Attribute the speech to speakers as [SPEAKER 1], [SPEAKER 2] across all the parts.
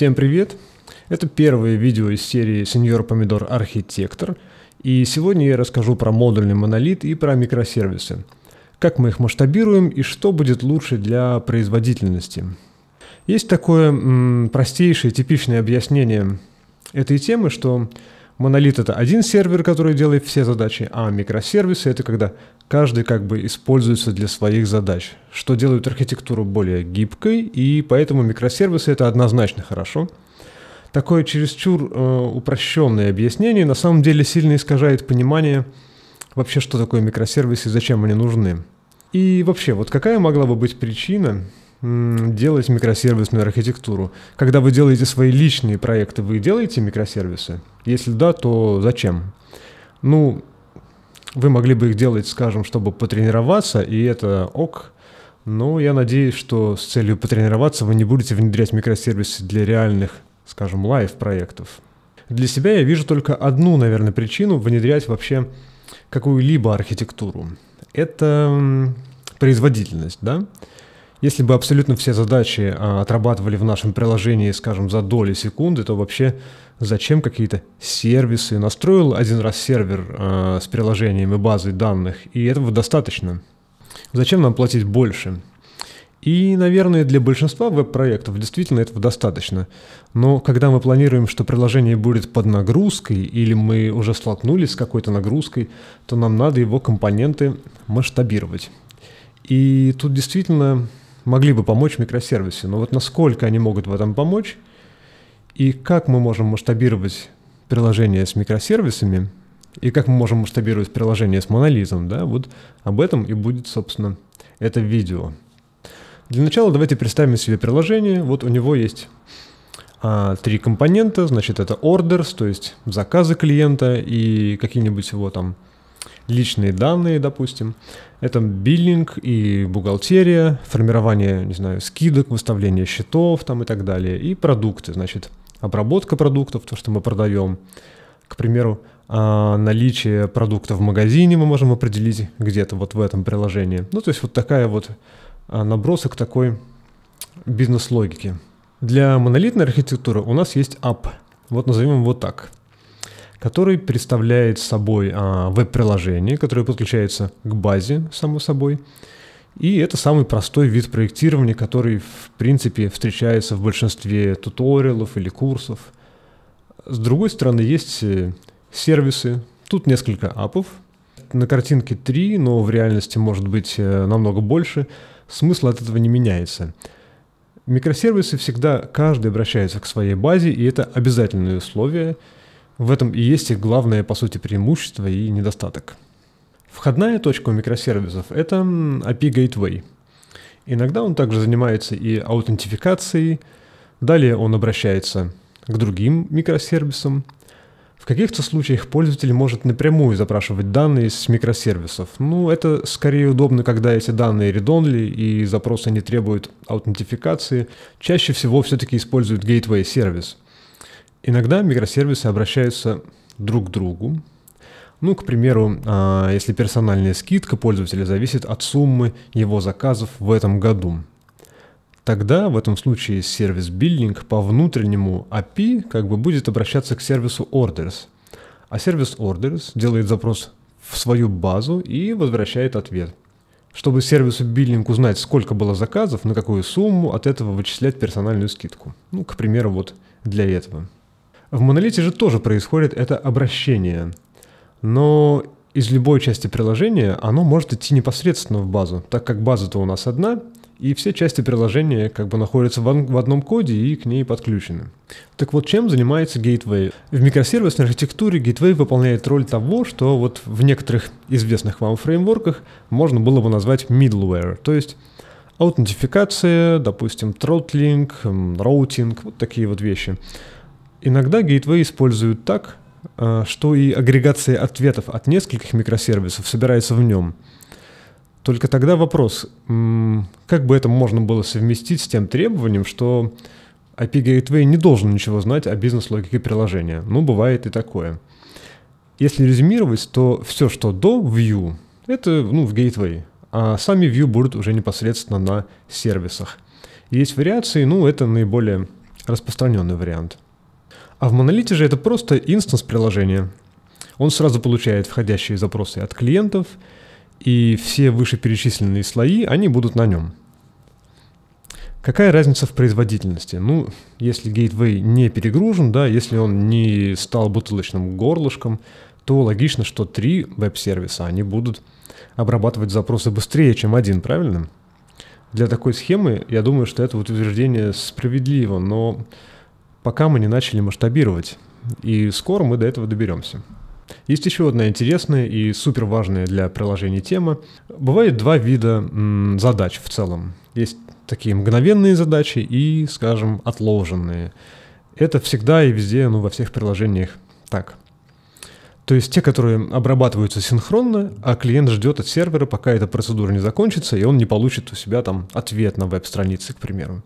[SPEAKER 1] Всем привет! Это первое видео из серии «Сеньор Помидор Архитектор», и сегодня я расскажу про модульный монолит и про микросервисы, как мы их масштабируем и что будет лучше для производительности. Есть такое м, простейшее, типичное объяснение этой темы, что Монолит — это один сервер, который делает все задачи, а микросервисы — это когда каждый как бы используется для своих задач, что делает архитектуру более гибкой, и поэтому микросервисы — это однозначно хорошо. Такое чересчур э, упрощенное объяснение на самом деле сильно искажает понимание вообще, что такое микросервисы и зачем они нужны. И вообще, вот какая могла бы быть причина, делать микросервисную архитектуру. Когда вы делаете свои личные проекты, вы делаете микросервисы? Если да, то зачем? Ну, вы могли бы их делать, скажем, чтобы потренироваться, и это ок. Но я надеюсь, что с целью потренироваться вы не будете внедрять микросервисы для реальных, скажем, лайв-проектов. Для себя я вижу только одну, наверное, причину внедрять вообще какую-либо архитектуру. Это производительность, да? Если бы абсолютно все задачи а, отрабатывали в нашем приложении, скажем, за доли секунды, то вообще зачем какие-то сервисы? Настроил один раз сервер а, с приложением и базой данных, и этого достаточно. Зачем нам платить больше? И, наверное, для большинства веб-проектов действительно этого достаточно. Но когда мы планируем, что приложение будет под нагрузкой, или мы уже столкнулись с какой-то нагрузкой, то нам надо его компоненты масштабировать. И тут действительно могли бы помочь микросервисы, но вот насколько они могут в этом помочь и как мы можем масштабировать приложение с микросервисами и как мы можем масштабировать приложение с монолизом, да, вот об этом и будет, собственно, это видео. Для начала давайте представим себе приложение. Вот у него есть а, три компонента, значит, это orders, то есть заказы клиента и какие-нибудь его там личные данные, допустим. Это биллинг и бухгалтерия, формирование, не знаю, скидок, выставление счетов там и так далее. И продукты, значит, обработка продуктов, то, что мы продаем. К примеру, а, наличие продукта в магазине мы можем определить где-то вот в этом приложении. Ну, то есть вот такая вот а, набросок такой бизнес-логики. Для монолитной архитектуры у нас есть app. Вот назовем его так – который представляет собой а, веб-приложение, которое подключается к базе, само собой. И это самый простой вид проектирования, который, в принципе, встречается в большинстве туториалов или курсов. С другой стороны, есть э, сервисы. Тут несколько апов. На картинке 3, но в реальности может быть э, намного больше. Смысл от этого не меняется. Микросервисы всегда, каждый обращается к своей базе, и это обязательное условие – в этом и есть их главное, по сути, преимущество и недостаток. Входная точка у микросервисов – это API Gateway. Иногда он также занимается и аутентификацией, далее он обращается к другим микросервисам. В каких-то случаях пользователь может напрямую запрашивать данные с микросервисов. Ну, это скорее удобно, когда эти данные редонли и запросы не требуют аутентификации. Чаще всего все-таки используют gateway сервис – Иногда микросервисы обращаются друг к другу. Ну, к примеру, а, если персональная скидка пользователя зависит от суммы его заказов в этом году. Тогда в этом случае сервис Billing по внутреннему API как бы будет обращаться к сервису Orders. А сервис Orders делает запрос в свою базу и возвращает ответ. Чтобы сервису Billing узнать, сколько было заказов, на какую сумму, от этого вычислять персональную скидку. Ну, к примеру, вот для этого. В монолите же тоже происходит это обращение, но из любой части приложения оно может идти непосредственно в базу, так как база-то у нас одна, и все части приложения как бы находятся в одном коде и к ней подключены. Так вот, чем занимается Gateway? В микросервисной архитектуре Gateway выполняет роль того, что вот в некоторых известных вам фреймворках можно было бы назвать middleware, то есть аутентификация, допустим, тротлинг, роутинг, вот такие вот вещи – Иногда гейтвей используют так, а, что и агрегация ответов от нескольких микросервисов собирается в нем. Только тогда вопрос, как бы это можно было совместить с тем требованием, что IP Gateway не должен ничего знать о бизнес-логике приложения. Ну, бывает и такое. Если резюмировать, то все, что до View, это ну, в Gateway, а сами View будут уже непосредственно на сервисах. Есть вариации, ну, это наиболее распространенный вариант – а в монолите же это просто инстанс приложения. Он сразу получает входящие запросы от клиентов, и все вышеперечисленные слои, они будут на нем. Какая разница в производительности? Ну, если гейтвей не перегружен, да, если он не стал бутылочным горлышком, то логично, что три веб-сервиса, они будут обрабатывать запросы быстрее, чем один, правильно? Для такой схемы, я думаю, что это вот утверждение справедливо, но пока мы не начали масштабировать. И скоро мы до этого доберемся. Есть еще одна интересная и супер важная для приложения тема. Бывает два вида задач в целом. Есть такие мгновенные задачи и, скажем, отложенные. Это всегда и везде, ну, во всех приложениях так. То есть те, которые обрабатываются синхронно, а клиент ждет от сервера, пока эта процедура не закончится, и он не получит у себя там ответ на веб-странице, к примеру.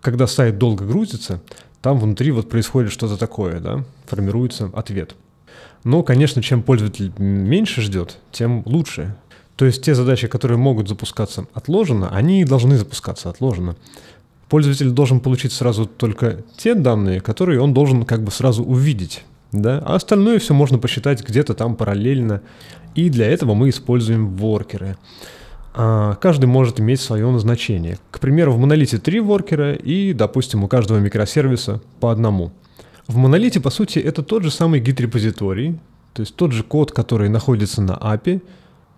[SPEAKER 1] Когда сайт долго грузится, там внутри вот происходит что-то такое, да, формируется ответ. Но, конечно, чем пользователь меньше ждет, тем лучше. То есть те задачи, которые могут запускаться отложено, они должны запускаться отложено. Пользователь должен получить сразу только те данные, которые он должен как бы сразу увидеть. Да? А остальное все можно посчитать где-то там параллельно. И для этого мы используем воркеры. А, каждый может иметь свое назначение. К примеру, в монолите три воркера и, допустим, у каждого микросервиса по одному. В монолите, по сути, это тот же самый гид-репозиторий, то есть тот же код, который находится на API,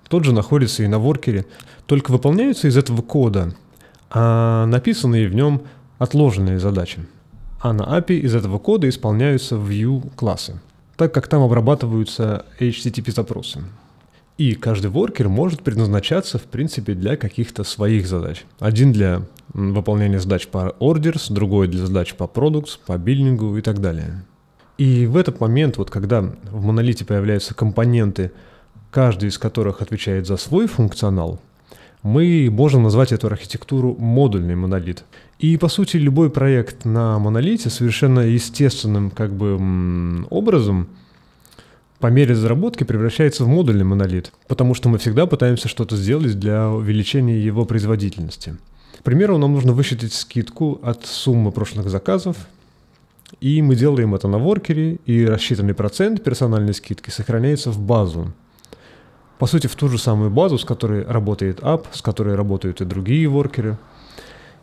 [SPEAKER 1] тот же находится и на воркере, только выполняются из этого кода а написанные в нем отложенные задачи. А на API из этого кода исполняются view классы, так как там обрабатываются HTTP запросы. И каждый воркер может предназначаться, в принципе, для каких-то своих задач. Один для выполнения задач по orders, другой для задач по products, по биллингу и так далее. И в этот момент, вот когда в монолите появляются компоненты, каждый из которых отвечает за свой функционал, мы можем назвать эту архитектуру модульный монолит. И, по сути, любой проект на монолите совершенно естественным как бы образом – по мере разработки превращается в модульный монолит, потому что мы всегда пытаемся что-то сделать для увеличения его производительности. К примеру, нам нужно высчитать скидку от суммы прошлых заказов, и мы делаем это на воркере, и рассчитанный процент персональной скидки сохраняется в базу. По сути, в ту же самую базу, с которой работает App, с которой работают и другие воркеры.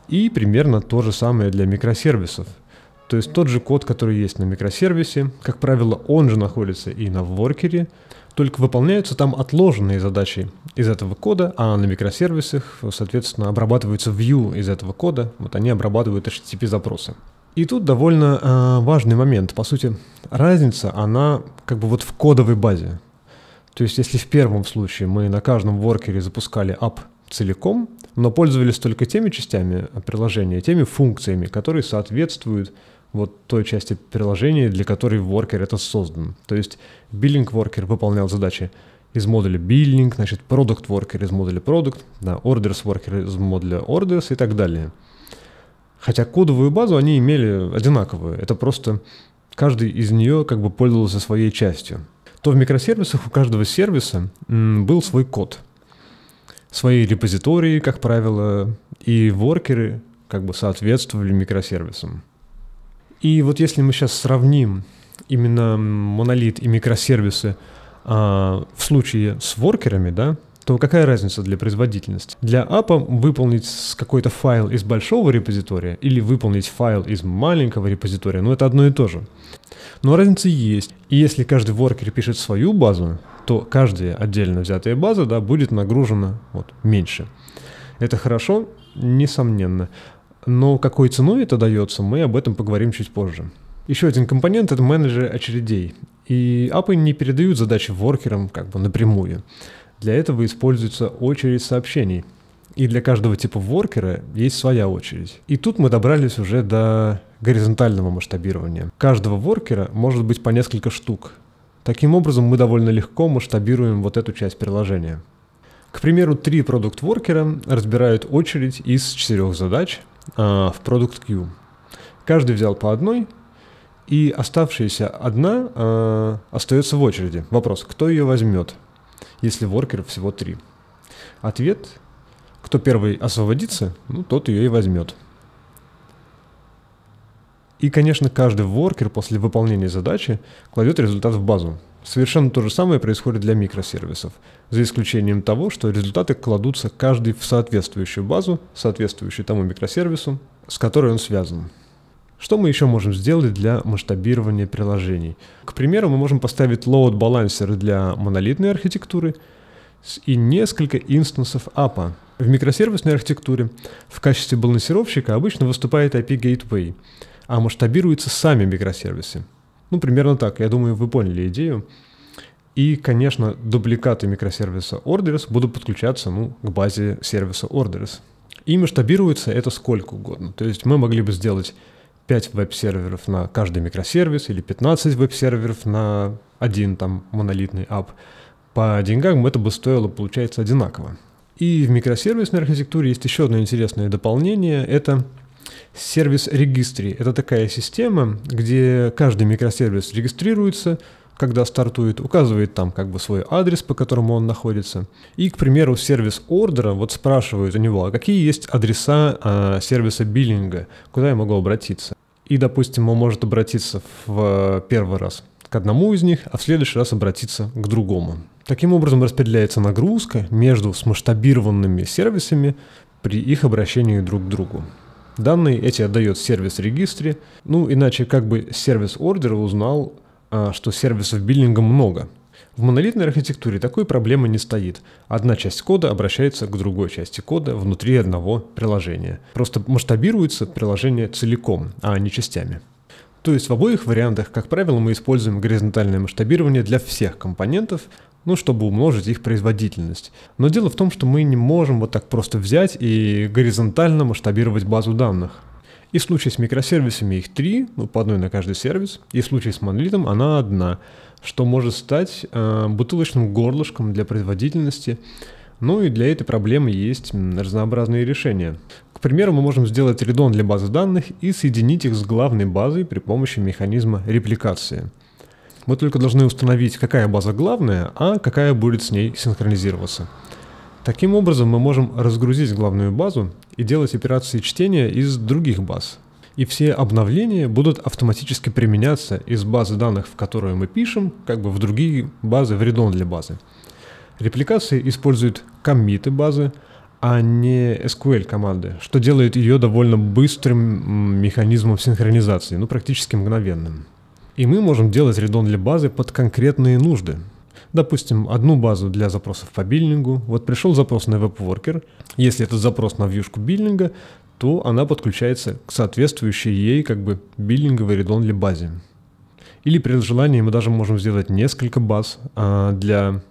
[SPEAKER 1] И примерно то же самое для микросервисов – то есть тот же код, который есть на микросервисе, как правило, он же находится и на воркере, только выполняются там отложенные задачи из этого кода, а на микросервисах, соответственно, обрабатываются view из этого кода, вот они обрабатывают HTTP-запросы. И тут довольно э, важный момент. По сути, разница, она как бы вот в кодовой базе. То есть если в первом случае мы на каждом воркере запускали app целиком, но пользовались только теми частями э, приложения, теми функциями, которые соответствуют вот той части приложения, для которой Worker это создан. То есть Billing Worker выполнял задачи из модуля Billing, значит, Product Worker из модуля Product, да, Orders Worker из модуля Orders и так далее. Хотя кодовую базу они имели одинаковую, это просто каждый из нее как бы пользовался своей частью. То в микросервисах у каждого сервиса был свой код, свои репозитории, как правило, и воркеры как бы соответствовали микросервисам. И вот если мы сейчас сравним именно монолит и микросервисы а, в случае с воркерами, да, то какая разница для производительности? Для апа выполнить какой-то файл из большого репозитория или выполнить файл из маленького репозитория, ну это одно и то же. Но разница есть. И если каждый воркер пишет свою базу, то каждая отдельно взятая база да, будет нагружена вот, меньше. Это хорошо, несомненно. Но какой ценой это дается, мы об этом поговорим чуть позже. Еще один компонент — это менеджеры очередей. И апы не передают задачи воркерам как бы напрямую. Для этого используется очередь сообщений. И для каждого типа воркера есть своя очередь. И тут мы добрались уже до горизонтального масштабирования. Каждого воркера может быть по несколько штук. Таким образом, мы довольно легко масштабируем вот эту часть приложения. К примеру, три продукт-воркера разбирают очередь из четырех задач, Э, в Product Q. Каждый взял по одной, и оставшаяся одна э, остается в очереди. Вопрос, кто ее возьмет, если воркеров всего три? Ответ, кто первый освободится, ну, тот ее и возьмет. И, конечно, каждый воркер после выполнения задачи кладет результат в базу. Совершенно то же самое происходит для микросервисов, за исключением того, что результаты кладутся каждый в соответствующую базу, соответствующую тому микросервису, с которой он связан. Что мы еще можем сделать для масштабирования приложений? К примеру, мы можем поставить load-балансеры для монолитной архитектуры и несколько инстансов APA. В микросервисной архитектуре в качестве балансировщика обычно выступает IP Gateway, а масштабируются сами микросервисы – ну, примерно так. Я думаю, вы поняли идею. И, конечно, дубликаты микросервиса Orders будут подключаться ну, к базе сервиса Orders. И масштабируется это сколько угодно. То есть мы могли бы сделать 5 веб-серверов на каждый микросервис или 15 веб-серверов на один там монолитный ап. По деньгам это бы стоило, получается, одинаково. И в микросервисной архитектуре есть еще одно интересное дополнение. Это сервис регистри. Это такая система, где каждый микросервис регистрируется, когда стартует, указывает там как бы свой адрес, по которому он находится. И, к примеру, сервис ордера вот спрашивают у него, а какие есть адреса э, сервиса биллинга, куда я могу обратиться. И, допустим, он может обратиться в э, первый раз к одному из них, а в следующий раз обратиться к другому. Таким образом распределяется нагрузка между смасштабированными сервисами при их обращении друг к другу. Данные эти отдает сервис регистре, ну иначе как бы сервис ордера узнал, а, что сервисов биллинга много. В монолитной архитектуре такой проблемы не стоит. Одна часть кода обращается к другой части кода внутри одного приложения. Просто масштабируется приложение целиком, а не частями. То есть в обоих вариантах, как правило, мы используем горизонтальное масштабирование для всех компонентов, ну, чтобы умножить их производительность. Но дело в том, что мы не можем вот так просто взять и горизонтально масштабировать базу данных. И в случае с микросервисами их три, ну, по одной на каждый сервис, и в случае с монолитом она одна, что может стать э, бутылочным горлышком для производительности, ну и для этой проблемы есть разнообразные решения. К примеру, мы можем сделать редон для базы данных и соединить их с главной базой при помощи механизма репликации. Мы только должны установить, какая база главная, а какая будет с ней синхронизироваться. Таким образом, мы можем разгрузить главную базу и делать операции чтения из других баз. И все обновления будут автоматически применяться из базы данных, в которую мы пишем, как бы в другие базы, в редон для базы. Репликации используют коммиты базы, а не SQL команды, что делает ее довольно быстрым механизмом синхронизации, ну практически мгновенным. И мы можем делать редон для базы под конкретные нужды. Допустим, одну базу для запросов по биллингу. Вот пришел запрос на веб-воркер. Если этот запрос на вьюшку биллинга, то она подключается к соответствующей ей как бы биллинговой редон для базе. Или при желании мы даже можем сделать несколько баз а, для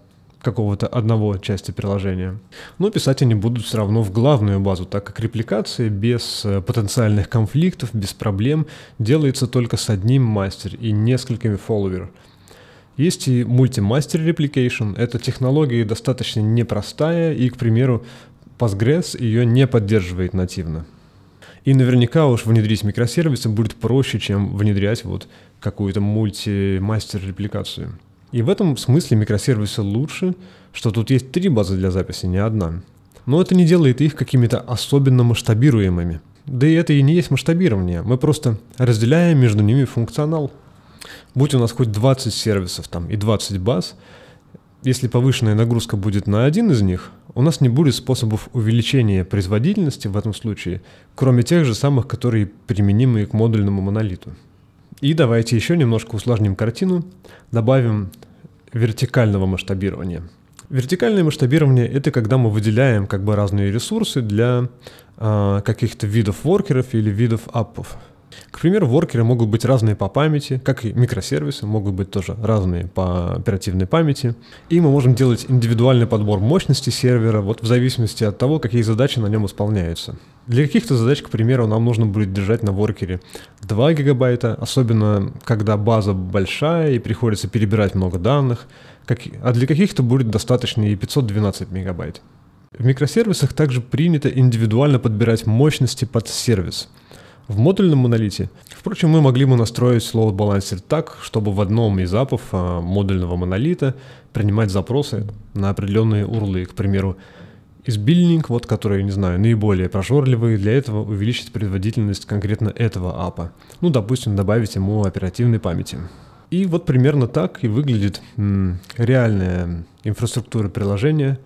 [SPEAKER 1] какого-то одного части приложения. Но писать они будут все равно в главную базу, так как репликация без э, потенциальных конфликтов, без проблем делается только с одним мастер и несколькими фолловер. Есть и мультимастер репликейшн. Эта технология достаточно непростая, и, к примеру, Postgres ее не поддерживает нативно. И наверняка уж внедрить микросервисы будет проще, чем внедрять вот какую-то мультимастер репликацию. И в этом смысле микросервисы лучше, что тут есть три базы для записи, не одна. Но это не делает их какими-то особенно масштабируемыми. Да и это и не есть масштабирование, мы просто разделяем между ними функционал. Будь у нас хоть 20 сервисов там и 20 баз, если повышенная нагрузка будет на один из них, у нас не будет способов увеличения производительности в этом случае, кроме тех же самых, которые применимы к модульному монолиту. И давайте еще немножко усложним картину, добавим вертикального масштабирования. Вертикальное масштабирование — это когда мы выделяем как бы разные ресурсы для э, каких-то видов воркеров или видов аппов. К примеру, воркеры могут быть разные по памяти, как и микросервисы могут быть тоже разные по оперативной памяти. И мы можем делать индивидуальный подбор мощности сервера вот в зависимости от того, какие задачи на нем исполняются. Для каких-то задач, к примеру, нам нужно будет держать на воркере 2 гигабайта, особенно когда база большая и приходится перебирать много данных, как... а для каких-то будет достаточно и 512 мегабайт. В микросервисах также принято индивидуально подбирать мощности под сервис – в модульном монолите, впрочем, мы могли бы настроить Load Balancer так, чтобы в одном из апов а, модульного монолита принимать запросы на определенные урлы, к примеру, из биллинг, вот которые, не знаю, наиболее прожорливые, для этого увеличить производительность конкретно этого апа. Ну, допустим, добавить ему оперативной памяти. И вот примерно так и выглядит м, реальная инфраструктура приложения.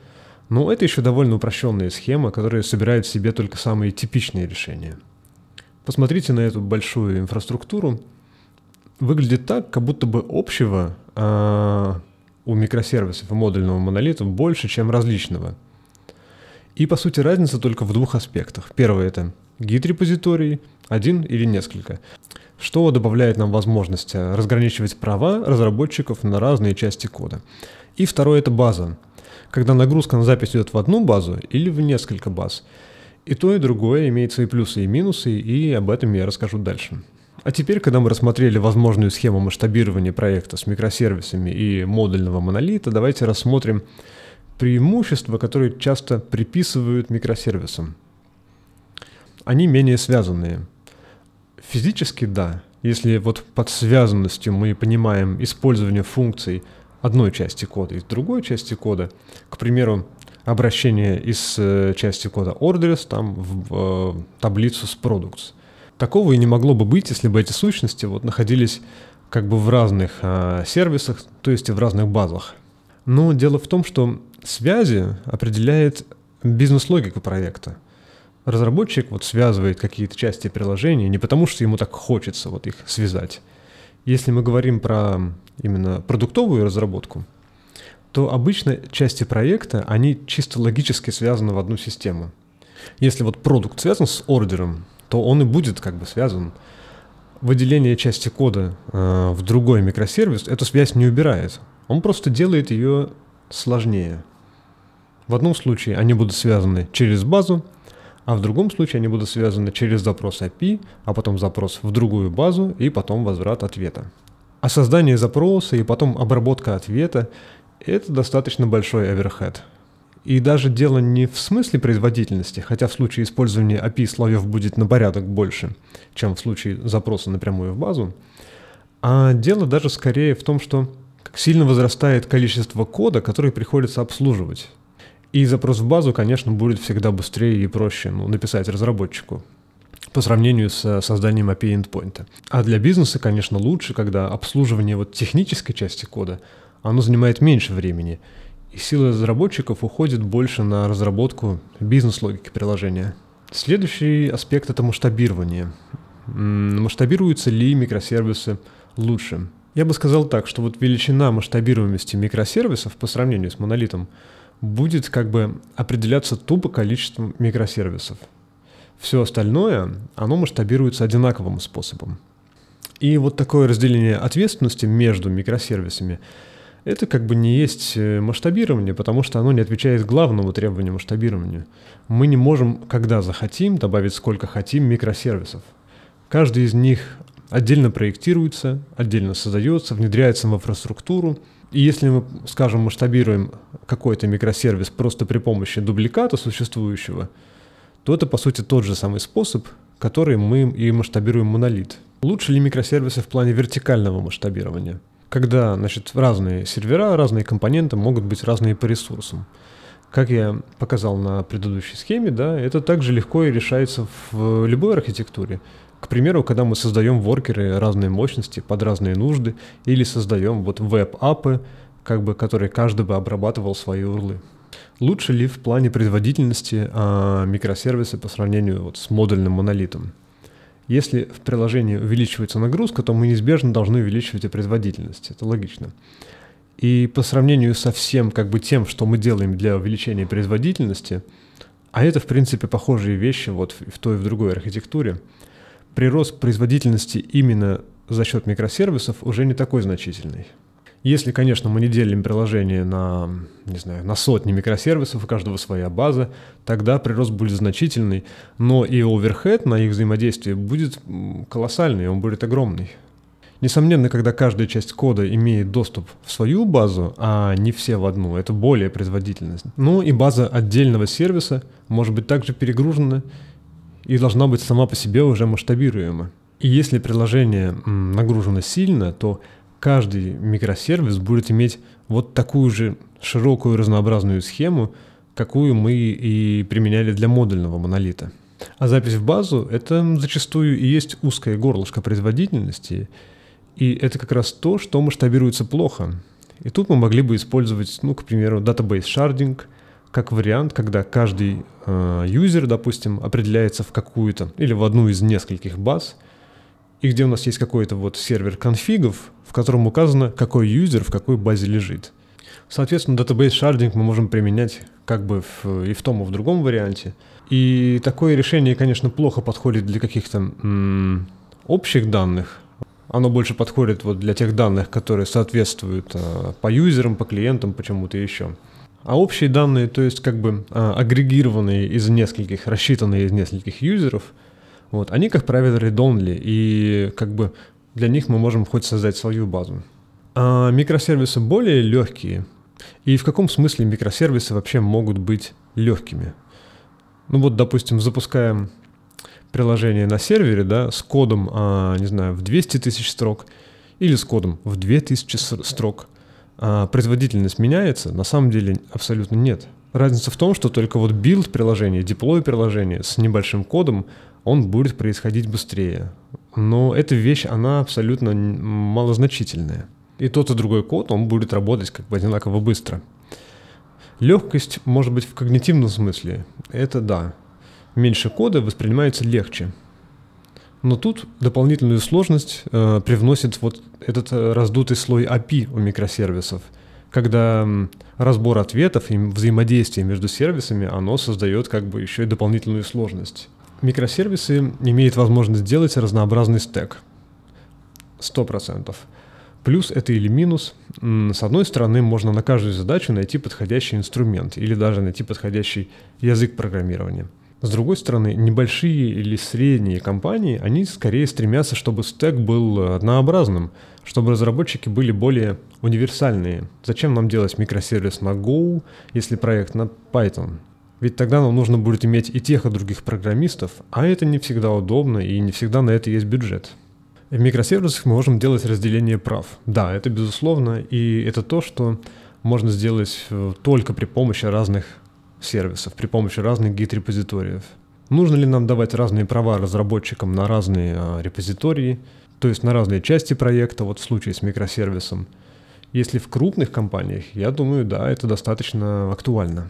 [SPEAKER 1] Но это еще довольно упрощенная схема, которая собирает в себе только самые типичные решения – Посмотрите на эту большую инфраструктуру. Выглядит так, как будто бы общего э, у микросервисов и модульного монолита больше, чем различного. И по сути разница только в двух аспектах. Первое это гид-репозиторий, один или несколько, что добавляет нам возможность а, разграничивать права разработчиков на разные части кода. И второе это база, когда нагрузка на запись идет в одну базу или в несколько баз. И то, и другое имеет свои плюсы и минусы, и об этом я расскажу дальше. А теперь, когда мы рассмотрели возможную схему масштабирования проекта с микросервисами и модульного монолита, давайте рассмотрим преимущества, которые часто приписывают микросервисам. Они менее связанные. Физически да, если вот под связанностью мы понимаем использование функций одной части кода из другой части кода, к примеру, обращение из э, части кода orders там в э, таблицу с products. Такого и не могло бы быть, если бы эти сущности вот находились как бы в разных э, сервисах, то есть и в разных базах. Но дело в том, что связи определяет бизнес-логику проекта. Разработчик вот связывает какие-то части приложения не потому, что ему так хочется вот их связать. Если мы говорим про именно продуктовую разработку, то обычно части проекта, они чисто логически связаны в одну систему. Если вот продукт связан с ордером, то он и будет как бы связан. Выделение части кода э, в другой микросервис эту связь не убирает. Он просто делает ее сложнее. В одном случае они будут связаны через базу, а в другом случае они будут связаны через запрос API, а потом запрос в другую базу и потом возврат ответа. А создание запроса и потом обработка ответа это достаточно большой оверхед. И даже дело не в смысле производительности, хотя в случае использования API слоев будет на порядок больше, чем в случае запроса напрямую в базу, а дело даже скорее в том, что сильно возрастает количество кода, который приходится обслуживать. И запрос в базу, конечно, будет всегда быстрее и проще ну, написать разработчику по сравнению с созданием API endpoint. А для бизнеса, конечно, лучше, когда обслуживание вот технической части кода оно занимает меньше времени, и силы разработчиков уходит больше на разработку бизнес-логики приложения. Следующий аспект — это масштабирование. Масштабируются ли микросервисы лучше? Я бы сказал так, что вот величина масштабируемости микросервисов по сравнению с монолитом будет как бы определяться тупо количеством микросервисов. Все остальное, оно масштабируется одинаковым способом. И вот такое разделение ответственности между микросервисами это как бы не есть э, масштабирование, потому что оно не отвечает главному требованию масштабирования. Мы не можем, когда захотим, добавить сколько хотим микросервисов. Каждый из них отдельно проектируется, отдельно создается, внедряется в инфраструктуру. И если мы, скажем, масштабируем какой-то микросервис просто при помощи дубликата существующего, то это, по сути, тот же самый способ, который мы и масштабируем монолит. Лучше ли микросервисы в плане вертикального масштабирования – когда значит, разные сервера, разные компоненты могут быть разные по ресурсам. Как я показал на предыдущей схеме, да, это также легко и решается в любой архитектуре. К примеру, когда мы создаем воркеры разной мощности под разные нужды или создаем вот веб-апы, как бы, которые каждый бы обрабатывал свои урлы. Лучше ли в плане производительности а, микросервисы по сравнению вот с модульным монолитом? Если в приложении увеличивается нагрузка, то мы неизбежно должны увеличивать и производительность. Это логично. И по сравнению со всем как бы тем, что мы делаем для увеличения производительности, а это, в принципе, похожие вещи вот в той и в другой архитектуре, прирост производительности именно за счет микросервисов уже не такой значительный. Если, конечно, мы не делим приложение на, не знаю, на сотни микросервисов, у каждого своя база, тогда прирост будет значительный, но и оверхед на их взаимодействие будет колоссальный, он будет огромный. Несомненно, когда каждая часть кода имеет доступ в свою базу, а не все в одну, это более производительность. Ну и база отдельного сервиса может быть также перегружена и должна быть сама по себе уже масштабируема. И если приложение нагружено сильно, то каждый микросервис будет иметь вот такую же широкую разнообразную схему, какую мы и применяли для модульного монолита. А запись в базу — это зачастую и есть узкое горлышко производительности, и это как раз то, что масштабируется плохо. И тут мы могли бы использовать, ну, к примеру, database sharding как вариант, когда каждый э, юзер, допустим, определяется в какую-то или в одну из нескольких баз — и где у нас есть какой-то вот сервер конфигов, в котором указано, какой юзер в какой базе лежит. Соответственно, database sharding мы можем применять как бы в, и в том, и в другом варианте. И такое решение, конечно, плохо подходит для каких-то общих данных. Оно больше подходит вот для тех данных, которые соответствуют э, по юзерам, по клиентам, почему-то еще. А общие данные, то есть как бы э, агрегированные из нескольких, рассчитанные из нескольких юзеров, вот. Они, как правило, редонли, и как бы для них мы можем хоть создать свою базу. А микросервисы более легкие. И в каком смысле микросервисы вообще могут быть легкими? Ну вот, допустим, запускаем приложение на сервере, да, с кодом, а, не знаю, в 200 тысяч строк или с кодом в 2000 строк, а производительность меняется? На самом деле абсолютно нет. Разница в том, что только вот билд приложения, деплой приложения с небольшим кодом, он будет происходить быстрее. Но эта вещь, она абсолютно малозначительная. И тот и другой код, он будет работать как бы одинаково быстро. Легкость может быть в когнитивном смысле. Это да. Меньше кода воспринимается легче. Но тут дополнительную сложность э, привносит вот этот э, раздутый слой API у микросервисов, когда разбор ответов и взаимодействие между сервисами, оно создает как бы еще и дополнительную сложность. Микросервисы имеют возможность сделать разнообразный стек. 100%. Плюс это или минус. С одной стороны, можно на каждую задачу найти подходящий инструмент или даже найти подходящий язык программирования. С другой стороны, небольшие или средние компании, они скорее стремятся, чтобы стек был э, однообразным, чтобы разработчики были более универсальные. Зачем нам делать микросервис на Go, если проект на Python? Ведь тогда нам нужно будет иметь и тех, и других программистов, а это не всегда удобно и не всегда на это есть бюджет. В микросервисах мы можем делать разделение прав. Да, это безусловно, и это то, что можно сделать э, только при помощи разных сервисов, при помощи разных гид-репозиториев. Нужно ли нам давать разные права разработчикам на разные а, репозитории, то есть на разные части проекта, вот в случае с микросервисом? Если в крупных компаниях, я думаю, да, это достаточно актуально.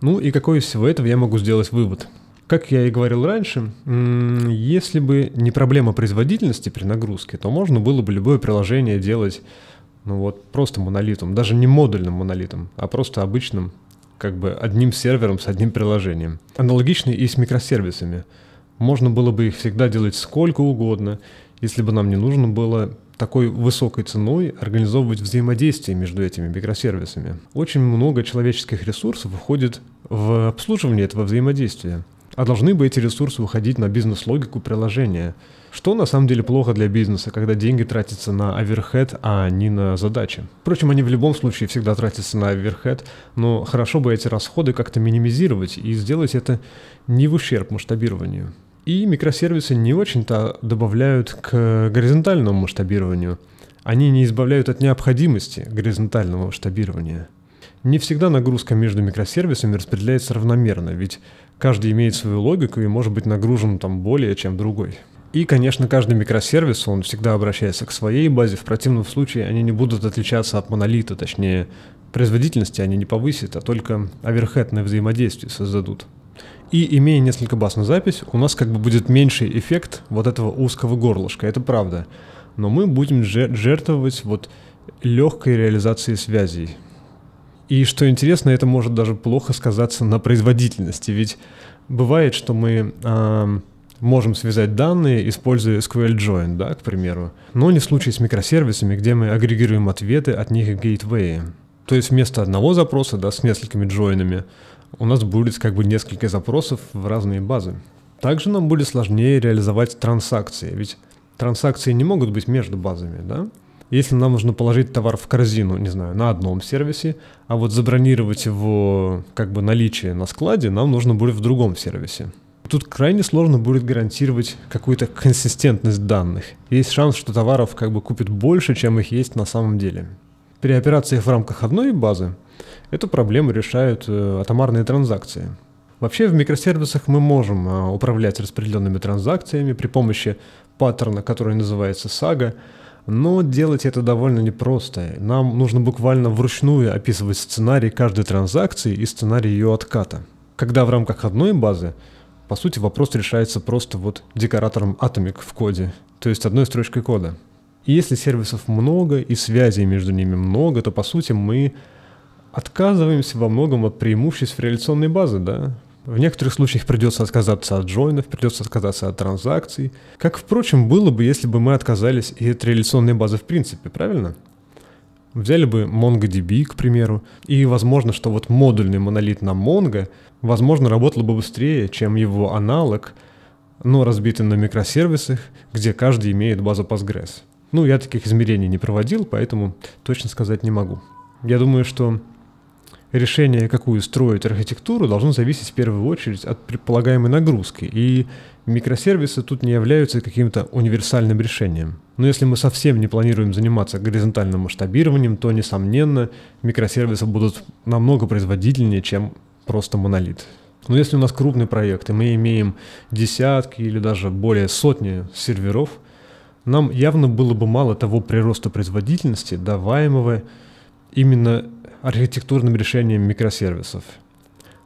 [SPEAKER 1] Ну и какой из всего этого я могу сделать вывод? Как я и говорил раньше, если бы не проблема производительности при нагрузке, то можно было бы любое приложение делать ну вот просто монолитом, даже не модульным монолитом, а просто обычным как бы одним сервером с одним приложением. Аналогично и с микросервисами. Можно было бы их всегда делать сколько угодно, если бы нам не нужно было такой высокой ценой организовывать взаимодействие между этими микросервисами. Очень много человеческих ресурсов уходит в обслуживание этого взаимодействия. А должны бы эти ресурсы уходить на бизнес-логику приложения. Что на самом деле плохо для бизнеса, когда деньги тратятся на оверхед, а не на задачи. Впрочем, они в любом случае всегда тратятся на оверхед, но хорошо бы эти расходы как-то минимизировать и сделать это не в ущерб масштабированию. И микросервисы не очень-то добавляют к горизонтальному масштабированию. Они не избавляют от необходимости горизонтального масштабирования. Не всегда нагрузка между микросервисами распределяется равномерно, ведь каждый имеет свою логику и может быть нагружен там более, чем другой. И, конечно, каждый микросервис, он всегда обращается к своей базе, в противном случае они не будут отличаться от монолита, точнее, производительности они не повысят, а только оверхедное взаимодействие создадут. И имея несколько бас на запись, у нас как бы будет меньший эффект вот этого узкого горлышка, это правда. Но мы будем жертвовать вот легкой реализацией связей. И что интересно, это может даже плохо сказаться на производительности, ведь бывает, что мы э, можем связать данные, используя SQL Join, да, к примеру, но не в случае с микросервисами, где мы агрегируем ответы от них к гейтвеи. То есть вместо одного запроса, да, с несколькими джойнами, у нас будет как бы несколько запросов в разные базы. Также нам будет сложнее реализовать транзакции, ведь транзакции не могут быть между базами, да? Если нам нужно положить товар в корзину, не знаю, на одном сервисе, а вот забронировать его как бы наличие на складе, нам нужно будет в другом сервисе. Тут крайне сложно будет гарантировать какую-то консистентность данных. Есть шанс, что товаров как бы купит больше, чем их есть на самом деле. При операциях в рамках одной базы Эту проблему решают э, атомарные транзакции. Вообще в микросервисах мы можем а, управлять распределенными транзакциями при помощи паттерна, который называется сага, но делать это довольно непросто. Нам нужно буквально вручную описывать сценарий каждой транзакции и сценарий ее отката. Когда в рамках одной базы, по сути, вопрос решается просто вот декоратором Atomic в коде, то есть одной строчкой кода. И если сервисов много и связей между ними много, то по сути мы отказываемся во многом от преимуществ реляционной базы, да? В некоторых случаях придется отказаться от джойнов, придется отказаться от транзакций. Как, впрочем, было бы, если бы мы отказались и от реляционной базы в принципе, правильно? Взяли бы MongoDB, к примеру, и возможно, что вот модульный монолит на Mongo, возможно, работал бы быстрее, чем его аналог, но разбитый на микросервисах, где каждый имеет базу Postgres. Ну, я таких измерений не проводил, поэтому точно сказать не могу. Я думаю, что решение, какую строить архитектуру, должно зависеть в первую очередь от предполагаемой нагрузки, и микросервисы тут не являются каким-то универсальным решением. Но если мы совсем не планируем заниматься горизонтальным масштабированием, то, несомненно, микросервисы будут намного производительнее, чем просто монолит. Но если у нас крупный проект, и мы имеем десятки или даже более сотни серверов, нам явно было бы мало того прироста производительности, даваемого именно архитектурным решением микросервисов.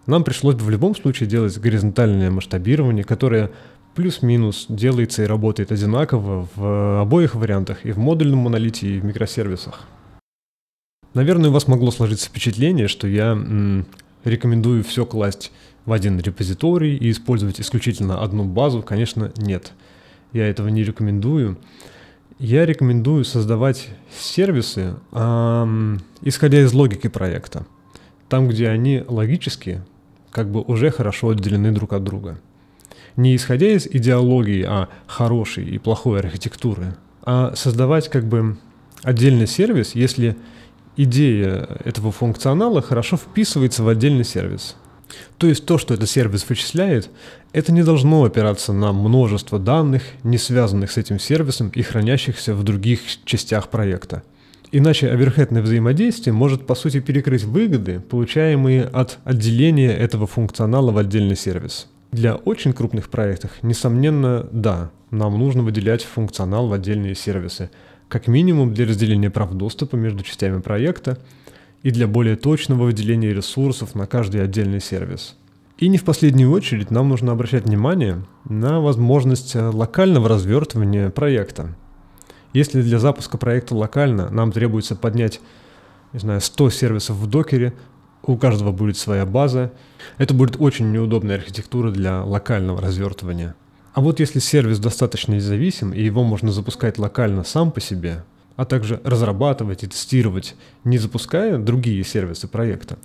[SPEAKER 1] Нам пришлось бы в любом случае делать горизонтальное масштабирование, которое плюс-минус делается и работает одинаково в э, обоих вариантах, и в модульном монолите, и в микросервисах. Наверное, у вас могло сложиться впечатление, что я м, рекомендую все класть в один репозиторий и использовать исключительно одну базу. Конечно, нет. Я этого не рекомендую. Я рекомендую создавать сервисы, эм, исходя из логики проекта. Там, где они логически, как бы уже хорошо отделены друг от друга. Не исходя из идеологии о хорошей и плохой архитектуры, а создавать как бы отдельный сервис, если идея этого функционала хорошо вписывается в отдельный сервис – то есть то, что этот сервис вычисляет, это не должно опираться на множество данных, не связанных с этим сервисом и хранящихся в других частях проекта. Иначе оверхедное взаимодействие может по сути перекрыть выгоды, получаемые от отделения этого функционала в отдельный сервис. Для очень крупных проектов, несомненно, да, нам нужно выделять функционал в отдельные сервисы, как минимум для разделения прав доступа между частями проекта – и для более точного выделения ресурсов на каждый отдельный сервис. И не в последнюю очередь нам нужно обращать внимание на возможность э, локального развертывания проекта. Если для запуска проекта локально нам требуется поднять, не знаю, 100 сервисов в докере, у каждого будет своя база, это будет очень неудобная архитектура для локального развертывания. А вот если сервис достаточно независим и его можно запускать локально сам по себе, а также разрабатывать и тестировать, не запуская другие сервисы проекта,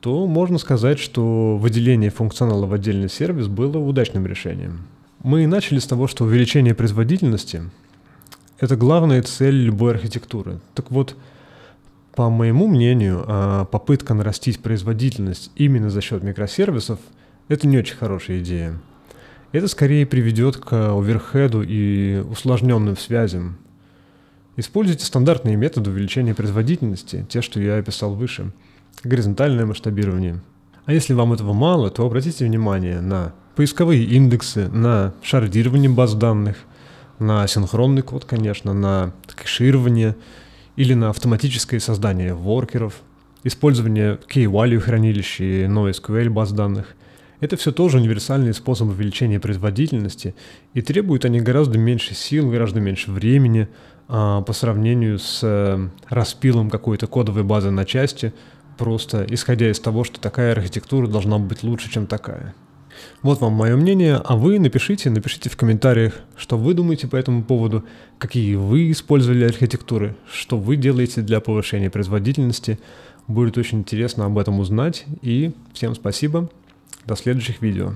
[SPEAKER 1] то можно сказать, что выделение функционала в отдельный сервис было удачным решением. Мы начали с того, что увеличение производительности – это главная цель любой архитектуры. Так вот, по моему мнению, а попытка нарастить производительность именно за счет микросервисов – это не очень хорошая идея. Это скорее приведет к э, оверхеду и усложненным связям, Используйте стандартные методы увеличения производительности, те, что я описал выше. Горизонтальное масштабирование. А если вам этого мало, то обратите внимание на поисковые индексы, на шардирование баз данных, на синхронный код, конечно, на кэширование или на автоматическое создание воркеров, использование key-value хранилищ и NoSQL баз данных – это все тоже универсальный способ увеличения производительности, и требуют они гораздо меньше сил, гораздо меньше времени, а, по сравнению с э, распилом какой-то кодовой базы на части, просто исходя из того, что такая архитектура должна быть лучше, чем такая. Вот вам мое мнение, а вы напишите, напишите в комментариях, что вы думаете по этому поводу, какие вы использовали архитектуры, что вы делаете для повышения производительности. Будет очень интересно об этом узнать, и всем спасибо, до следующих видео.